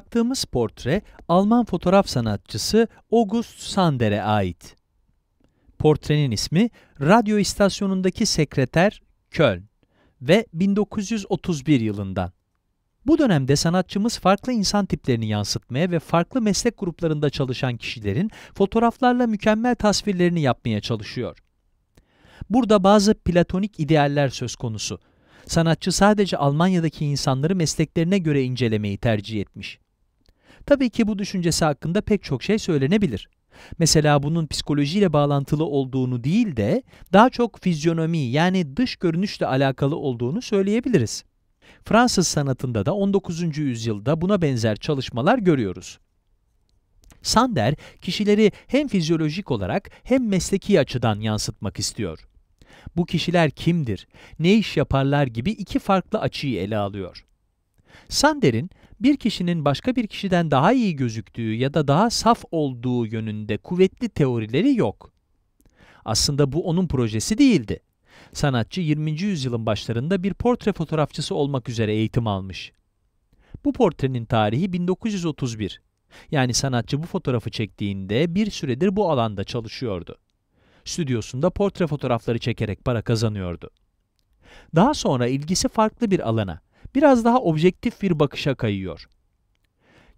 Baktığımız portre Alman fotoğraf sanatçısı August Sander'e ait. Portrenin ismi radyo istasyonundaki sekreter Köln ve 1931 yılından. Bu dönemde sanatçımız farklı insan tiplerini yansıtmaya ve farklı meslek gruplarında çalışan kişilerin fotoğraflarla mükemmel tasvirlerini yapmaya çalışıyor. Burada bazı platonik idealler söz konusu. Sanatçı sadece Almanya'daki insanları mesleklerine göre incelemeyi tercih etmiş. Tabii ki bu düşüncesi hakkında pek çok şey söylenebilir. Mesela bunun psikolojiyle bağlantılı olduğunu değil de daha çok fizyonomi yani dış görünüşle alakalı olduğunu söyleyebiliriz. Fransız sanatında da 19. yüzyılda buna benzer çalışmalar görüyoruz. Sander, kişileri hem fizyolojik olarak hem mesleki açıdan yansıtmak istiyor. Bu kişiler kimdir, ne iş yaparlar gibi iki farklı açıyı ele alıyor. Sander'in bir kişinin başka bir kişiden daha iyi gözüktüğü ya da daha saf olduğu yönünde kuvvetli teorileri yok. Aslında bu onun projesi değildi. Sanatçı 20. yüzyılın başlarında bir portre fotoğrafçısı olmak üzere eğitim almış. Bu portrenin tarihi 1931. Yani sanatçı bu fotoğrafı çektiğinde bir süredir bu alanda çalışıyordu. Stüdyosunda portre fotoğrafları çekerek para kazanıyordu. Daha sonra ilgisi farklı bir alana, biraz daha objektif bir bakışa kayıyor.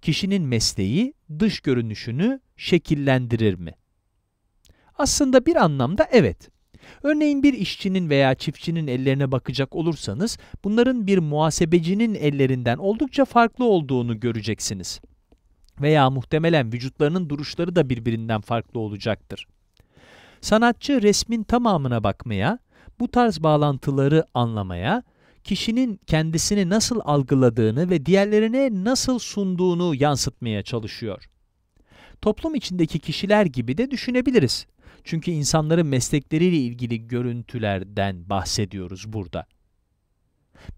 Kişinin mesleği dış görünüşünü şekillendirir mi? Aslında bir anlamda evet. Örneğin bir işçinin veya çiftçinin ellerine bakacak olursanız bunların bir muhasebecinin ellerinden oldukça farklı olduğunu göreceksiniz. Veya muhtemelen vücutlarının duruşları da birbirinden farklı olacaktır. Sanatçı resmin tamamına bakmaya, bu tarz bağlantıları anlamaya kişinin kendisini nasıl algıladığını ve diğerlerine nasıl sunduğunu yansıtmaya çalışıyor. Toplum içindeki kişiler gibi de düşünebiliriz. Çünkü insanların meslekleriyle ilgili görüntülerden bahsediyoruz burada.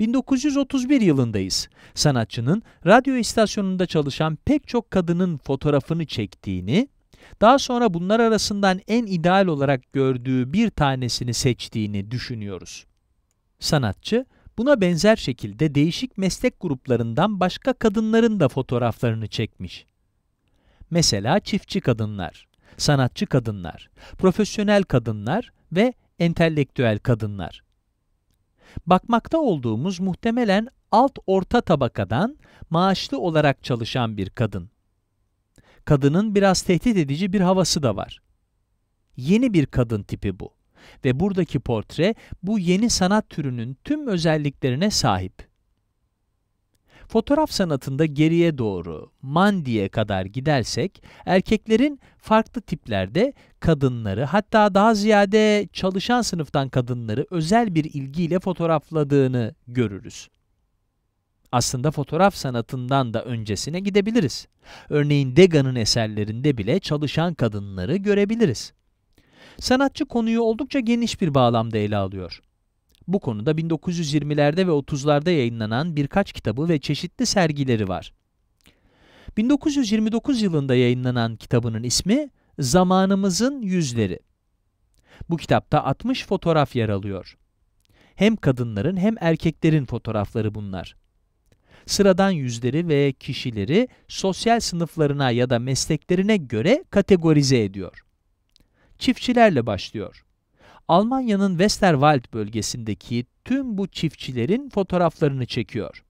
1931 yılındayız. Sanatçının radyo istasyonunda çalışan pek çok kadının fotoğrafını çektiğini, daha sonra bunlar arasından en ideal olarak gördüğü bir tanesini seçtiğini düşünüyoruz. Sanatçı, Buna benzer şekilde değişik meslek gruplarından başka kadınların da fotoğraflarını çekmiş. Mesela çiftçi kadınlar, sanatçı kadınlar, profesyonel kadınlar ve entelektüel kadınlar. Bakmakta olduğumuz muhtemelen alt orta tabakadan maaşlı olarak çalışan bir kadın. Kadının biraz tehdit edici bir havası da var. Yeni bir kadın tipi bu ve buradaki portre bu yeni sanat türünün tüm özelliklerine sahip. Fotoğraf sanatında geriye doğru Mandi'ye kadar gidersek erkeklerin farklı tiplerde kadınları hatta daha ziyade çalışan sınıftan kadınları özel bir ilgiyle fotoğrafladığını görürüz. Aslında fotoğraf sanatından da öncesine gidebiliriz. Örneğin Degas'ın eserlerinde bile çalışan kadınları görebiliriz. Sanatçı konuyu oldukça geniş bir bağlamda ele alıyor. Bu konuda 1920'lerde ve 30'larda yayınlanan birkaç kitabı ve çeşitli sergileri var. 1929 yılında yayınlanan kitabının ismi Zamanımızın Yüzleri. Bu kitapta 60 fotoğraf yer alıyor. Hem kadınların hem erkeklerin fotoğrafları bunlar. Sıradan yüzleri ve kişileri sosyal sınıflarına ya da mesleklerine göre kategorize ediyor çiftçilerle başlıyor. Almanya'nın Westerwald bölgesindeki tüm bu çiftçilerin fotoğraflarını çekiyor.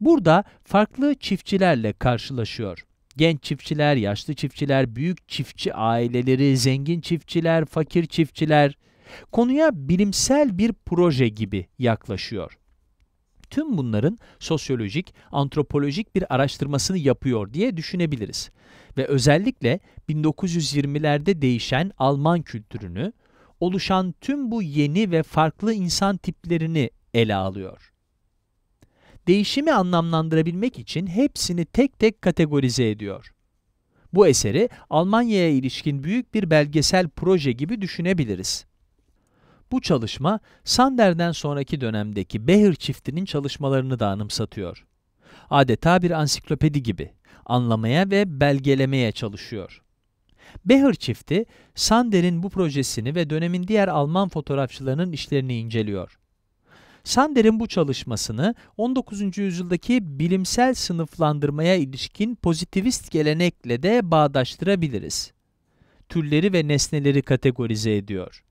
Burada farklı çiftçilerle karşılaşıyor. Genç çiftçiler, yaşlı çiftçiler, büyük çiftçi aileleri, zengin çiftçiler, fakir çiftçiler konuya bilimsel bir proje gibi yaklaşıyor tüm bunların sosyolojik, antropolojik bir araştırmasını yapıyor diye düşünebiliriz. Ve özellikle 1920'lerde değişen Alman kültürünü, oluşan tüm bu yeni ve farklı insan tiplerini ele alıyor. Değişimi anlamlandırabilmek için hepsini tek tek kategorize ediyor. Bu eseri Almanya'ya ilişkin büyük bir belgesel proje gibi düşünebiliriz. Bu çalışma Sander'den sonraki dönemdeki Behr çiftinin çalışmalarını da anımsatıyor. Adeta bir ansiklopedi gibi anlamaya ve belgelemeye çalışıyor. Behr çifti Sander'in bu projesini ve dönemin diğer Alman fotoğrafçılarının işlerini inceliyor. Sander'in bu çalışmasını 19. yüzyıldaki bilimsel sınıflandırmaya ilişkin pozitivist gelenekle de bağdaştırabiliriz. Türleri ve nesneleri kategorize ediyor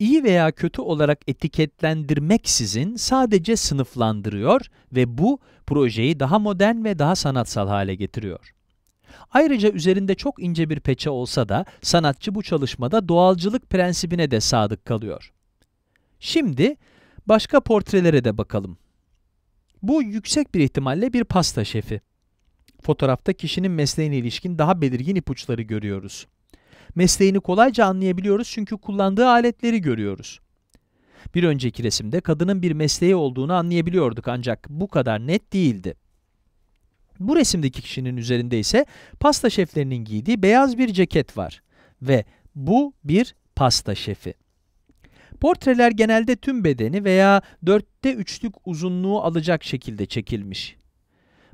iyi veya kötü olarak etiketlendirmeksizin sadece sınıflandırıyor ve bu projeyi daha modern ve daha sanatsal hale getiriyor. Ayrıca üzerinde çok ince bir peçe olsa da sanatçı bu çalışmada doğalcılık prensibine de sadık kalıyor. Şimdi başka portrelere de bakalım. Bu yüksek bir ihtimalle bir pasta şefi. Fotoğrafta kişinin mesleğine ilişkin daha belirgin ipuçları görüyoruz. Mesleğini kolayca anlayabiliyoruz çünkü kullandığı aletleri görüyoruz. Bir önceki resimde kadının bir mesleği olduğunu anlayabiliyorduk ancak bu kadar net değildi. Bu resimdeki kişinin üzerinde ise pasta şeflerinin giydiği beyaz bir ceket var ve bu bir pasta şefi. Portreler genelde tüm bedeni veya dörtte üçlük uzunluğu alacak şekilde çekilmiş.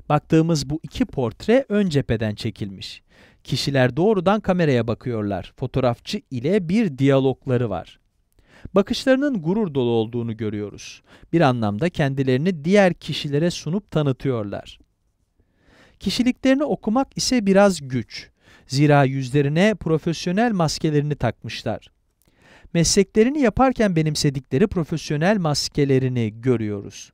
Baktığımız bu iki portre ön cepheden çekilmiş. Kişiler doğrudan kameraya bakıyorlar. Fotoğrafçı ile bir diyalogları var. Bakışlarının gurur dolu olduğunu görüyoruz. Bir anlamda kendilerini diğer kişilere sunup tanıtıyorlar. Kişiliklerini okumak ise biraz güç. Zira yüzlerine profesyonel maskelerini takmışlar. Mesleklerini yaparken benimsedikleri profesyonel maskelerini görüyoruz.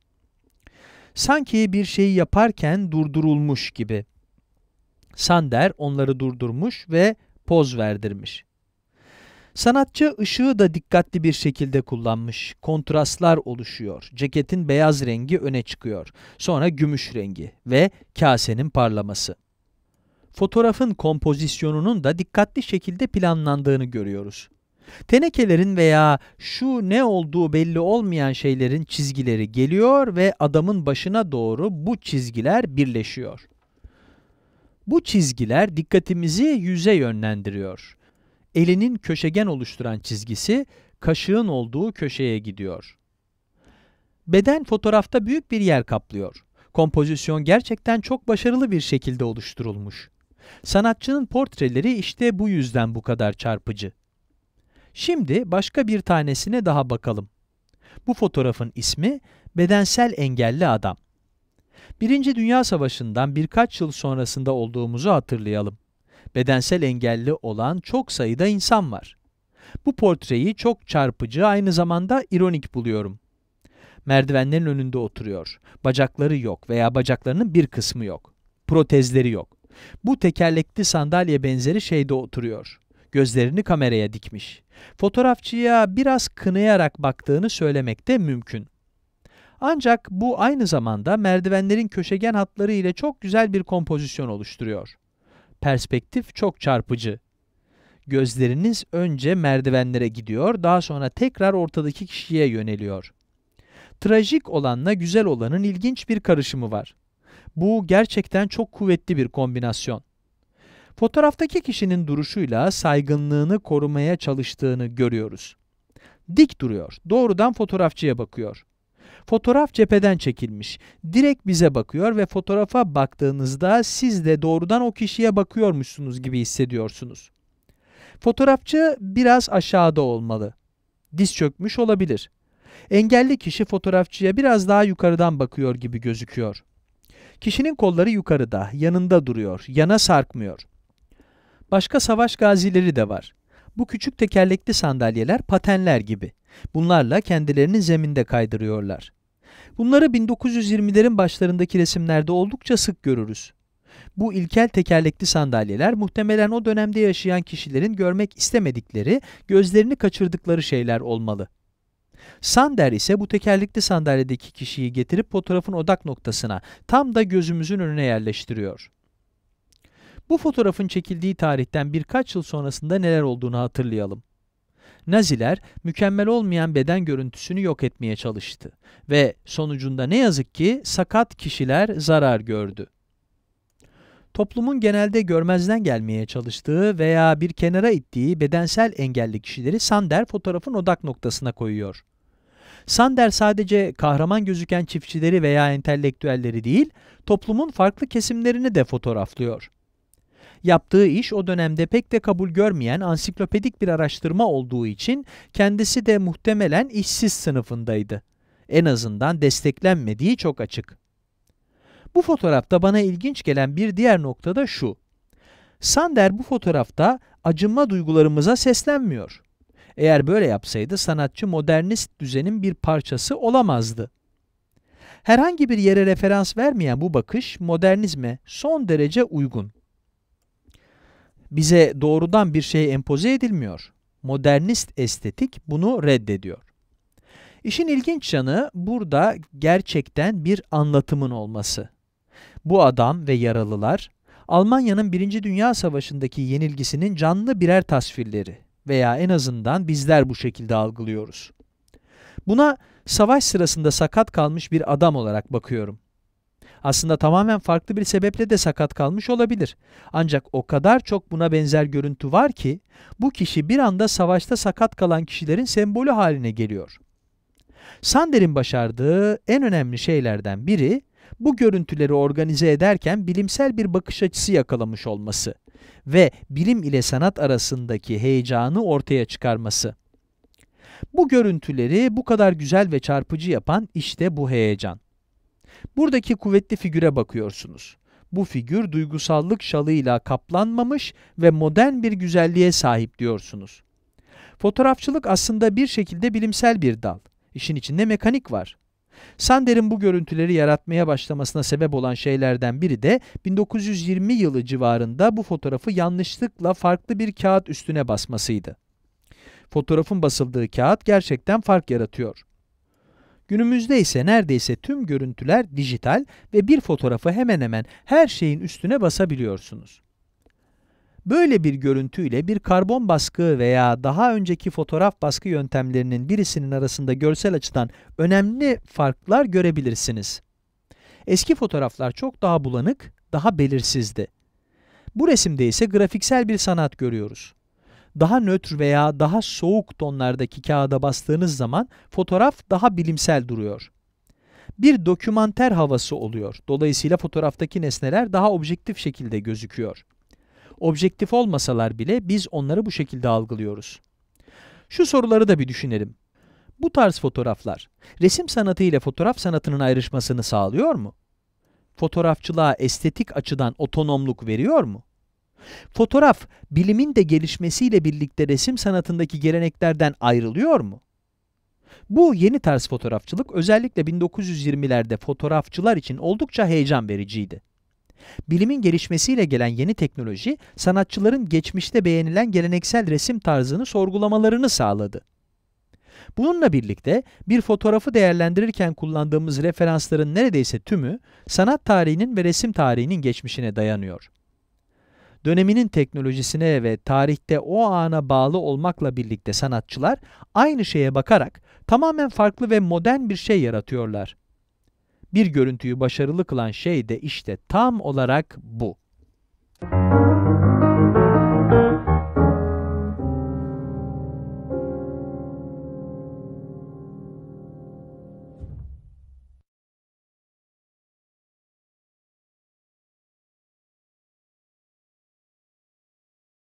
Sanki bir şeyi yaparken durdurulmuş gibi. Sander onları durdurmuş ve poz verdirmiş. Sanatçı ışığı da dikkatli bir şekilde kullanmış. Kontrastlar oluşuyor. Ceketin beyaz rengi öne çıkıyor. Sonra gümüş rengi ve kasenin parlaması. Fotoğrafın kompozisyonunun da dikkatli şekilde planlandığını görüyoruz. Tenekelerin veya şu ne olduğu belli olmayan şeylerin çizgileri geliyor ve adamın başına doğru bu çizgiler birleşiyor. Bu çizgiler dikkatimizi yüze yönlendiriyor. Elinin köşegen oluşturan çizgisi kaşığın olduğu köşeye gidiyor. Beden fotoğrafta büyük bir yer kaplıyor. Kompozisyon gerçekten çok başarılı bir şekilde oluşturulmuş. Sanatçının portreleri işte bu yüzden bu kadar çarpıcı. Şimdi başka bir tanesine daha bakalım. Bu fotoğrafın ismi Bedensel Engelli Adam. Birinci Dünya Savaşı'ndan birkaç yıl sonrasında olduğumuzu hatırlayalım. Bedensel engelli olan çok sayıda insan var. Bu portreyi çok çarpıcı aynı zamanda ironik buluyorum. Merdivenlerin önünde oturuyor. Bacakları yok veya bacaklarının bir kısmı yok. Protezleri yok. Bu tekerlekli sandalye benzeri şeyde oturuyor. Gözlerini kameraya dikmiş. Fotoğrafçıya biraz kınayarak baktığını söylemek de mümkün. Ancak bu aynı zamanda merdivenlerin köşegen hatları ile çok güzel bir kompozisyon oluşturuyor. Perspektif çok çarpıcı. Gözleriniz önce merdivenlere gidiyor, daha sonra tekrar ortadaki kişiye yöneliyor. Trajik olanla güzel olanın ilginç bir karışımı var. Bu gerçekten çok kuvvetli bir kombinasyon. Fotoğraftaki kişinin duruşuyla saygınlığını korumaya çalıştığını görüyoruz. Dik duruyor, doğrudan fotoğrafçıya bakıyor. Fotoğraf cepheden çekilmiş. Direkt bize bakıyor ve fotoğrafa baktığınızda siz de doğrudan o kişiye bakıyormuşsunuz gibi hissediyorsunuz. Fotoğrafçı biraz aşağıda olmalı. Diz çökmüş olabilir. Engelli kişi fotoğrafçıya biraz daha yukarıdan bakıyor gibi gözüküyor. Kişinin kolları yukarıda, yanında duruyor, yana sarkmıyor. Başka savaş gazileri de var. Bu küçük tekerlekli sandalyeler patenler gibi. Bunlarla kendilerini zeminde kaydırıyorlar. Bunları 1920'lerin başlarındaki resimlerde oldukça sık görürüz. Bu ilkel tekerlekli sandalyeler muhtemelen o dönemde yaşayan kişilerin görmek istemedikleri, gözlerini kaçırdıkları şeyler olmalı. Sander ise bu tekerlekli sandalyedeki kişiyi getirip fotoğrafın odak noktasına, tam da gözümüzün önüne yerleştiriyor. Bu fotoğrafın çekildiği tarihten birkaç yıl sonrasında neler olduğunu hatırlayalım. Naziler mükemmel olmayan beden görüntüsünü yok etmeye çalıştı ve sonucunda ne yazık ki sakat kişiler zarar gördü toplumun genelde görmezden gelmeye çalıştığı veya bir kenara ittiği bedensel engelli kişileri Sander fotoğrafın odak noktasına koyuyor. Sander sadece kahraman gözüken çiftçileri veya entelektüelleri değil, toplumun farklı kesimlerini de fotoğraflıyor. Yaptığı iş o dönemde pek de kabul görmeyen ansiklopedik bir araştırma olduğu için kendisi de muhtemelen işsiz sınıfındaydı. En azından desteklenmediği çok açık. Bu fotoğrafta bana ilginç gelen bir diğer nokta da şu. Sander bu fotoğrafta acınma duygularımıza seslenmiyor. Eğer böyle yapsaydı sanatçı modernist düzenin bir parçası olamazdı. Herhangi bir yere referans vermeyen bu bakış modernizme son derece uygun bize doğrudan bir şey empoze edilmiyor. Modernist estetik bunu reddediyor. İşin ilginç yanı burada gerçekten bir anlatımın olması. Bu adam ve yaralılar Almanya'nın 1. Dünya Savaşı'ndaki yenilgisinin canlı birer tasvirleri veya en azından bizler bu şekilde algılıyoruz. Buna savaş sırasında sakat kalmış bir adam olarak bakıyorum. Aslında tamamen farklı bir sebeple de sakat kalmış olabilir. Ancak o kadar çok buna benzer görüntü var ki bu kişi bir anda savaşta sakat kalan kişilerin sembolü haline geliyor. Sander'in başardığı en önemli şeylerden biri bu görüntüleri organize ederken bilimsel bir bakış açısı yakalamış olması ve bilim ile sanat arasındaki heyecanı ortaya çıkarması. Bu görüntüleri bu kadar güzel ve çarpıcı yapan işte bu heyecan. Buradaki kuvvetli figüre bakıyorsunuz. Bu figür duygusallık şalıyla kaplanmamış ve modern bir güzelliğe sahip diyorsunuz. Fotoğrafçılık aslında bir şekilde bilimsel bir dal. İşin içinde mekanik var. Sander'in bu görüntüleri yaratmaya başlamasına sebep olan şeylerden biri de 1920 yılı civarında bu fotoğrafı yanlışlıkla farklı bir kağıt üstüne basmasıydı. Fotoğrafın basıldığı kağıt gerçekten fark yaratıyor. Günümüzde ise neredeyse tüm görüntüler dijital ve bir fotoğrafı hemen hemen her şeyin üstüne basabiliyorsunuz. Böyle bir görüntüyle bir karbon baskı veya daha önceki fotoğraf baskı yöntemlerinin birisinin arasında görsel açıdan önemli farklar görebilirsiniz. Eski fotoğraflar çok daha bulanık, daha belirsizdi. Bu resimde ise grafiksel bir sanat görüyoruz daha nötr veya daha soğuk tonlardaki kağıda bastığınız zaman fotoğraf daha bilimsel duruyor. Bir dokümanter havası oluyor. Dolayısıyla fotoğraftaki nesneler daha objektif şekilde gözüküyor. Objektif olmasalar bile biz onları bu şekilde algılıyoruz. Şu soruları da bir düşünelim. Bu tarz fotoğraflar resim sanatı ile fotoğraf sanatının ayrışmasını sağlıyor mu? Fotoğrafçılığa estetik açıdan otonomluk veriyor mu? Fotoğraf bilimin de gelişmesiyle birlikte resim sanatındaki geleneklerden ayrılıyor mu? Bu yeni tarz fotoğrafçılık özellikle 1920'lerde fotoğrafçılar için oldukça heyecan vericiydi. Bilimin gelişmesiyle gelen yeni teknoloji, sanatçıların geçmişte beğenilen geleneksel resim tarzını sorgulamalarını sağladı. Bununla birlikte bir fotoğrafı değerlendirirken kullandığımız referansların neredeyse tümü sanat tarihinin ve resim tarihinin geçmişine dayanıyor döneminin teknolojisine ve tarihte o ana bağlı olmakla birlikte sanatçılar aynı şeye bakarak tamamen farklı ve modern bir şey yaratıyorlar. Bir görüntüyü başarılı kılan şey de işte tam olarak bu.